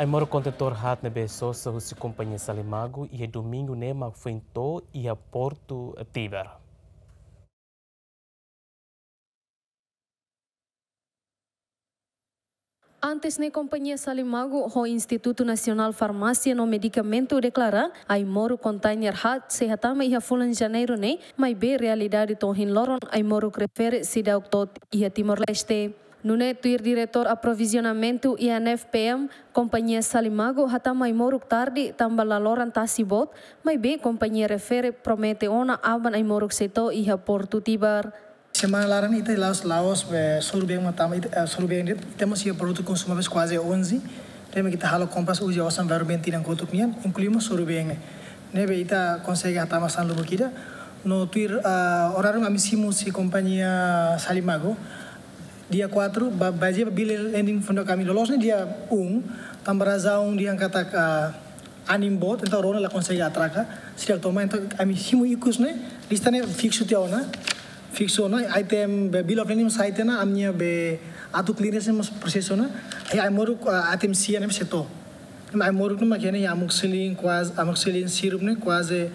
Aimoro contentor hat na Bessosa, se Companhia Salimago, e é domingo nema né, Fuentô e a Porto Tíber. Antes na né, companhia Salimago, o Instituto Nacional Farmácia no Medicamento declara ai moro container hat se hatama a fulan janeiro ne, né? mas be realidade tohin loron ai moro refere se da octot a Timor-Leste. Nune tuir diretor aprovisionamento INFPM, companhia Salimago hata mai moruk tardi tamba laloran bot, mai be companhia refere promete ona aban ai moruk seto iha portu tibar. Semana laran ita laos laos be solo bem matama ita eh, solo bem dit temos ia produto consumáveis quase 11. Temos kita halo kompas uji osan baru bentinan kotuk mian, incluímos solo bem. Nebe ita consegue hatama masan lubu kira. No tuir uh, eh, horarum amisimu si companhia eh, Salimago dia quatro, bagia bila landing fundo lolos los dia um, tambarazão dia kata ka bot, então rona la consegue atraka, se toma então kami simu ikus né, lista né fixo teu na, fixu na item be bill of ending site na amnya be atu clearance mas proseso na, ai amoru item sia nem seto. Ai moru numa que nem amoxilin quase amoxilin sirup né quase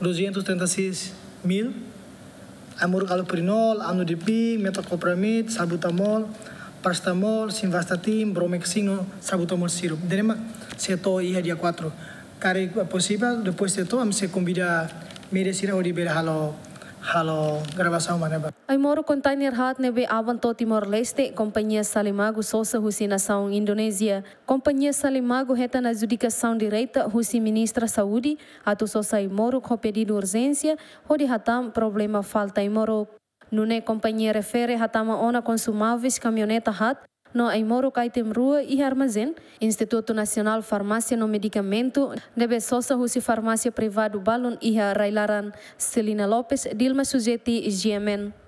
236 mil amor caloprinol, anodipin, metoclopramide, salbutamol, paracetamol, simvastatin, bromexino, sabutamol sirup. Derema seto ia dia quatro. Care eh, possível, depois seto am se convida medicina ou liberar halo halo gravação maneba ai moro container hat nebe timor leste kompanya salimago sosa saung Indonesia. Kompanya salimago heta na saung direita Husi ministra Saudi atu sosai moro ko pedido urgência hodi hatam problema falta em moro Nune companhia refere hatama ona konsumavis kamioneta hat no moro kai rua e armazém, Instituto Nacional Farmácia no Medicamento, debe sosa husi farmácia privado balon e railaran Selina Lopes, Dilma Sujeti, GMN.